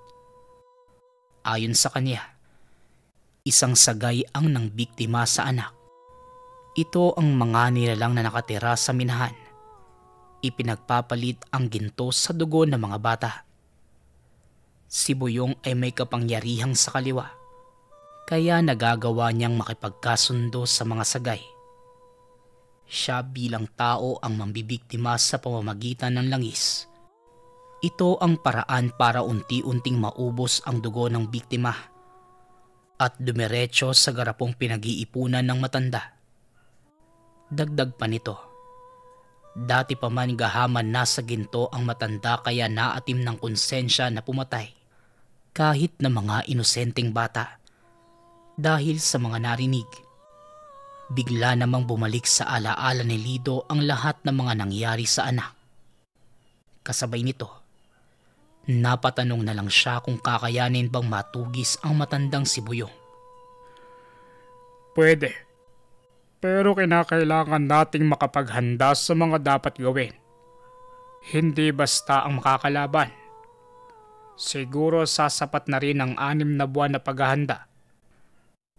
Ayon sa kanya, isang sagay ang nang biktima sa anak ito ang mga nilalang na nakatira sa minahan. Ipinagpapalit ang ginto sa dugo ng mga bata. Si Buyong ay may kapangyarihang sa kaliwa. Kaya nagagawa niyang makipagkasundo sa mga sagay. Siya bilang tao ang mambibiktima sa pamamagitan ng langis. Ito ang paraan para unti-unting maubos ang dugo ng biktima at dumiretso sa garapong pinag-iipunan ng matanda Dagdag pa nito. Dati pa man gahaman nasa ginto ang matanda kaya naatim ng konsensya na pumatay. Kahit na mga inosenteng bata. Dahil sa mga narinig. Bigla namang bumalik sa alaala ni Lido ang lahat ng mga nangyari sa anak. Kasabay nito, Napatanong na lang siya kung kakayanin bang matugis ang matandang sibuyong. Pwede pero kinakailangan nating makapaghanda sa mga dapat gawin. Hindi basta ang makakalaban. Siguro sasapat na rin ang anim na buwan na paghahanda.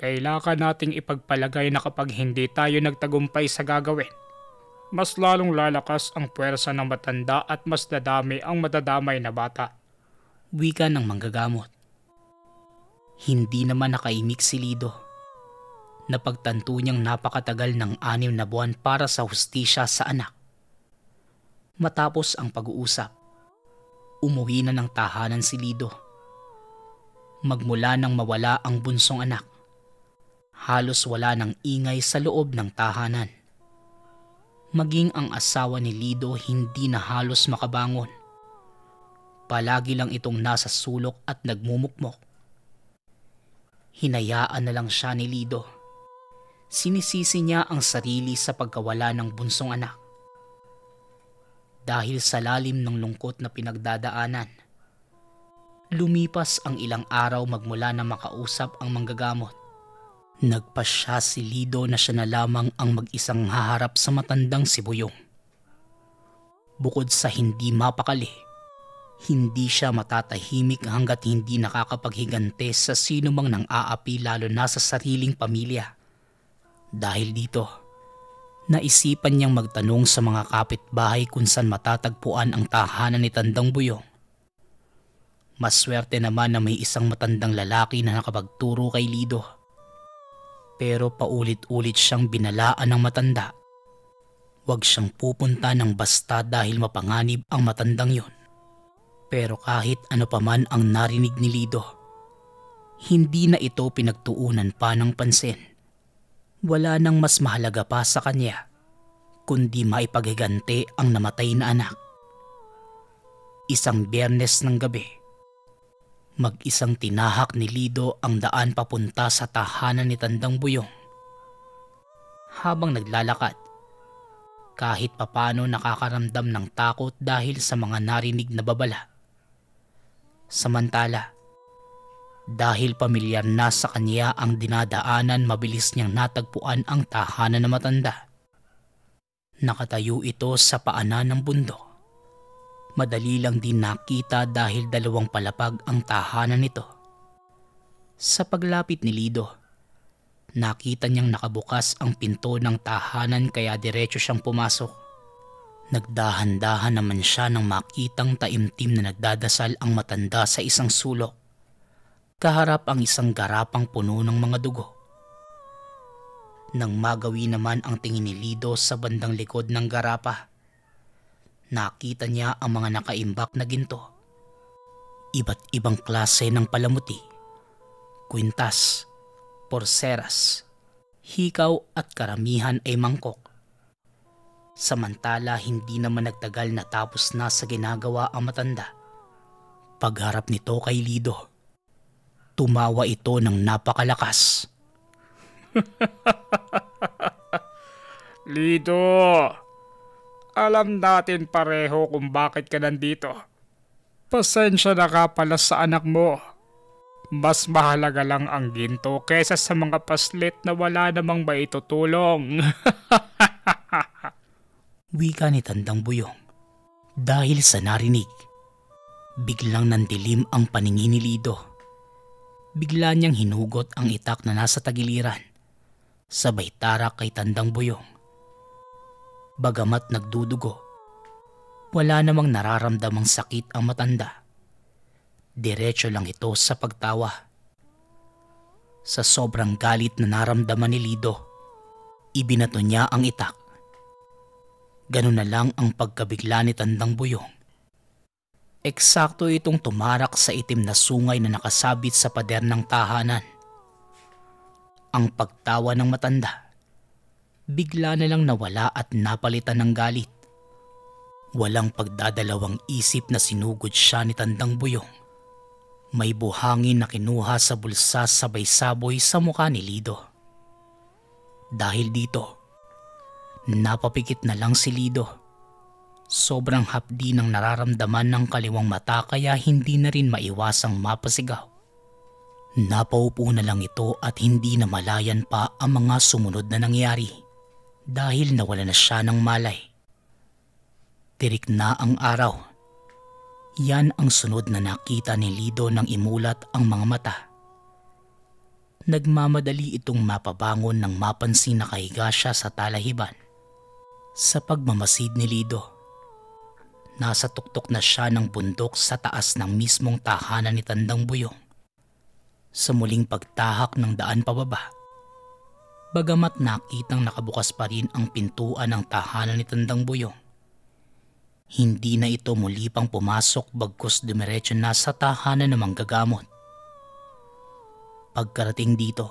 Kailangan nating ipagpalagay na kapag hindi tayo nagtagumpay sa gagawin, mas lalong lalakas ang puwersa ng matanda at mas dadami ang madadamay na bata. Wika ng manggagamot. Hindi naman nakaimik si Lido Napagtanto niyang napakatagal ng anim na buwan para sa hustisya sa anak. Matapos ang pag-uusap, umuwi na ng tahanan si Lido. Magmula nang mawala ang bunsong anak, halos wala ng ingay sa loob ng tahanan. Maging ang asawa ni Lido hindi na halos makabangon. Palagi lang itong nasa sulok at nagmumukmok. Hinayaan na lang siya ni Lido sinisisi niya ang sarili sa pagkawala ng bunsong anak. Dahil sa lalim ng lungkot na pinagdadaanan, lumipas ang ilang araw magmula na makausap ang manggagamot. Nagpa siya si Lido na siya na lamang ang mag-isang haharap sa matandang sibuyong. Bukod sa hindi mapakali, hindi siya matatahimik hanggat hindi nakakapaghigante sa sino mang nang aapi lalo na sa sariling pamilya. Dahil dito, naisipan niyang magtanong sa mga kapitbahay kung saan matatagpuan ang tahanan ni Tandang Buyong. Maswerte naman na may isang matandang lalaki na nakapagturo kay Lido. Pero paulit-ulit siyang binalaan ng matanda. Huwag siyang pupunta ng basta dahil mapanganib ang matandang yon. Pero kahit ano paman ang narinig ni Lido, hindi na ito pinagtuunan pa ng pansin wala nang mas mahalaga pa sa kanya kundi maipaghiganti ang namatay na anak. Isang biyernes ng gabi, mag-isang tinahak ni Lido ang daan papunta sa tahanan ni Tandang Buyong. Habang naglalakad, kahit papano nakakaramdam ng takot dahil sa mga narinig na babala. Samantala, dahil pamilyar na sa kanya ang dinadaanan mabilis niyang natagpuan ang tahanan na matanda. Nakatayo ito sa paanan ng bundok. Madali lang din nakita dahil dalawang palapag ang tahanan nito. Sa paglapit ni Lido, nakita niyang nakabukas ang pinto ng tahanan kaya diretso siyang pumasok. Nagdahan-dahan naman siya nang makitang taimtim na nagdadasal ang matanda sa isang sulok kaharap ang isang garapang puno ng mga dugo. Nang magawi naman ang tingin ni Lido sa bandang likod ng garapa, nakita niya ang mga nakaimbak na ginto. Iba't ibang klase ng palamuti, kwintas, porseras, hikaw at karamihan ay mangkok. Samantala hindi naman nagtagal na tapos na sa ginagawa ang matanda. Pagharap nito kay Lido Tumawa ito ng napakalakas. Lido, alam natin pareho kung bakit ka nandito. Pasensya na ka pala sa anak mo. Mas mahalaga lang ang ginto kaysa sa mga paslit na wala namang maitutulong. Wika ni Tandang Buyong. Dahil sa narinig, biglang nandilim ang paningin ni Lido bigla niyang hinugot ang itak na nasa tagiliran. Sabay tara kay tandang buyong. Bagamat nagdudugo, wala namang nararamdamang sakit ang matanda. Diretso lang ito sa pagtawa. Sa sobrang galit na naramdaman ni Lido, ibinato niya ang itak. Ganun na lang ang pagkabigla ni Tandang Buyong Eksakto itong tumarak sa itim na sungay na nakasabit sa pader ng tahanan. Ang pagtawa ng matanda, bigla na lang nawala at napalitan ng galit. Walang pagdadalawang isip na sinugod siya ni Tandang Buyong. May buhangin na kinuha sa bulsa sabay-saboy sa mukha ni Lido. Dahil dito, napapikit na lang si Lido Sobrang hapdi ng nararamdaman ng kaliwang mata kaya hindi na rin maiwasang mapasigaw. Napaupo na lang ito at hindi na malayan pa ang mga sumunod na nangyari dahil nawala na siya ng malay. Tirik na ang araw. Yan ang sunod na nakita ni Lido nang imulat ang mga mata. Nagmamadali itong mapabangon nang mapansin na kahiga siya sa talahiban. Sa pagmamasid ni Lido, Nasa tuktok na siya ng bundok sa taas ng mismong tahanan ni Tandang Buyong. Sa muling pagtahak ng daan pababa, bagamat nakitang nakabukas pa rin ang pintuan ng tahanan ni Tandang Buyong. Hindi na ito muli pang pumasok bagkus dumiretso na sa tahanan ng manggagamot. Pagkarating dito,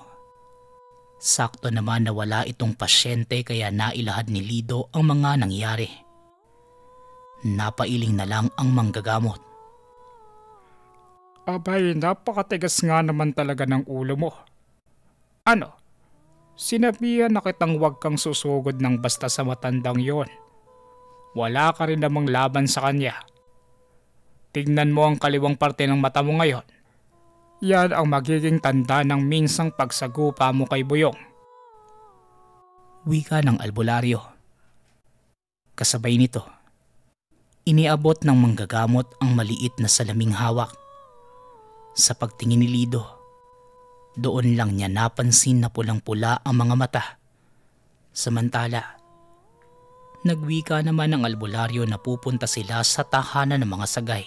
sakto naman na wala itong pasyente kaya nailahad ni Lido ang mga nangyari napailing na lang ang manggagamot. Abay, napakatigas nga naman talaga ng ulo mo. Ano? Sinabihan na kitang huwag kang susugod ng basta sa matandang yon. Wala ka rin namang laban sa kanya. Tignan mo ang kaliwang parte ng mata mo ngayon. Yan ang magiging tanda ng minsang pagsagupa mo kay Buyong. Wika ng albularyo. Kasabay nito Iniabot ng manggagamot ang maliit na salaming hawak. Sa pagtingin ni Lido, doon lang niya napansin na pulang-pula ang mga mata. Samantala, nagwika naman ang albularyo na pupunta sila sa tahanan ng mga sagay.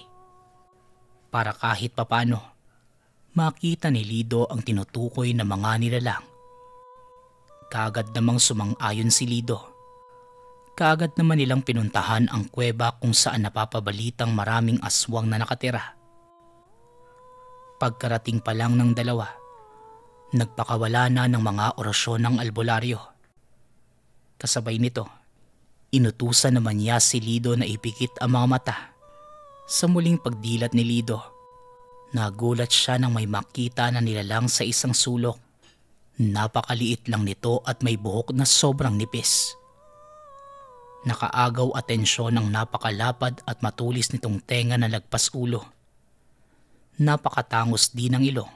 Para kahit papano, makita ni Lido ang tinutukoy na mga nilalang. Kagad namang sumang-ayon si Lido kagad naman nilang pinuntahan ang kuweba kung saan napapabalitang maraming aswang na nakatira. Pagkarating pa lang ng dalawa, nagpakawala na ng mga orasyon ng albularyo. Kasabay nito, inutusan naman niya si Lido na ipikit ang mga mata. Sa muling pagdilat ni Lido, nagulat siya nang may makita na nilalang sa isang sulok. Napakaliit lang nito at may buhok na sobrang nipis. Nakaagaw atensyon ang napakalapad at matulis nitong tenga na lagpas ulo. Napakatangos din ng ilo,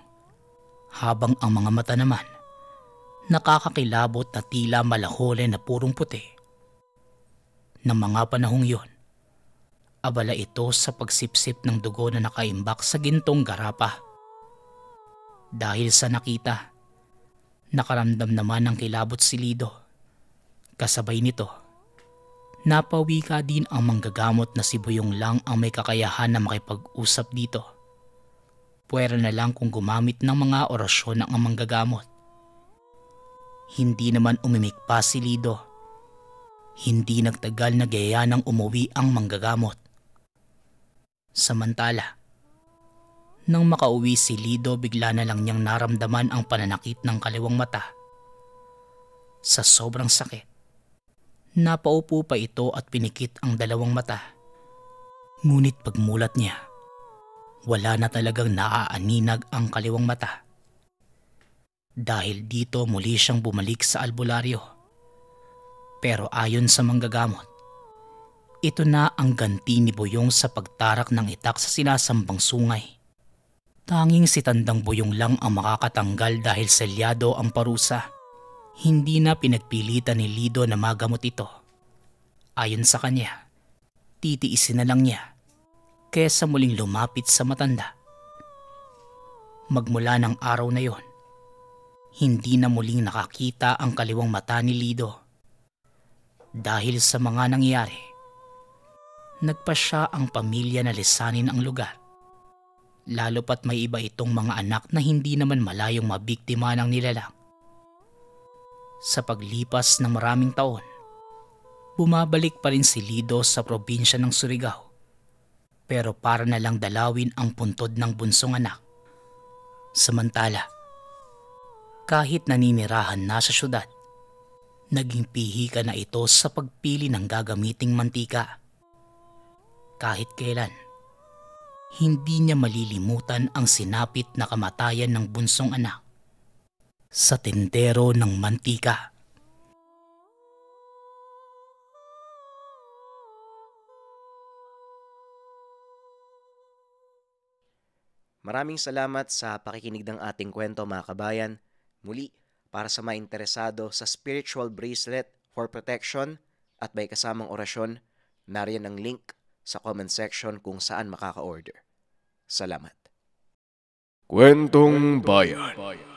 Habang ang mga mata naman, nakakakilabot na tila malahole na purong puti. Ng mga panahong yon, abala ito sa pagsipsip ng dugo na nakaimbak sa gintong garapa. Dahil sa nakita, nakaramdam naman ng kilabot si Lido. Kasabay nito, Napawi ka din ang manggagamot na si Buyong lang ang may kakayahan na makipag-usap dito. Pwera na lang kung gumamit ng mga orasyon ng manggagamot. Hindi naman umimikpa si Lido. Hindi nagtagal na gaya ng umuwi ang manggagamot. Samantala, nang makauwi si Lido bigla na lang niyang naramdaman ang pananakit ng kaliwang mata. Sa sobrang sakit, Napaupo pa ito at pinikit ang dalawang mata. Ngunit pagmulat niya, wala na talagang naaaninag ang kaliwang mata. Dahil dito muli siyang bumalik sa albularyo. Pero ayon sa manggagamot, ito na ang ganti ni Boyong sa pagtarak ng itak sa sinasambang sungay. Tanging si Tandang Boyong lang ang makakatanggal dahil selyado ang parusa. Hindi na pinagpilitan ni Lido na magamot ito. Ayon sa kanya, titiisin na lang niya kesa muling lumapit sa matanda. Magmula ng araw na yon, hindi na muling nakakita ang kaliwang mata ni Lido. Dahil sa mga nangyari, nagpa siya ang pamilya na lisanin ang lugar. Lalo pat may iba itong mga anak na hindi naman malayong mabiktima ng nilalang. Sa paglipas ng maraming taon, bumabalik pa rin si Lido sa probinsya ng Surigao pero para na lang dalawin ang puntod ng bunsong anak. Samantala, kahit naninirahan na sa syudad, naging pihika na ito sa pagpili ng gagamiting mantika. Kahit kailan, hindi niya malilimutan ang sinapit na kamatayan ng bunsong anak sa tindero ng mantika. Maraming salamat sa pakikinig ng ating kwento mga kabayan. Muli, para sa mga interesado sa spiritual bracelet for protection at may kasamang orasyon, nariyan ang link sa comment section kung saan makaka-order. Salamat. Kwentong Bayan.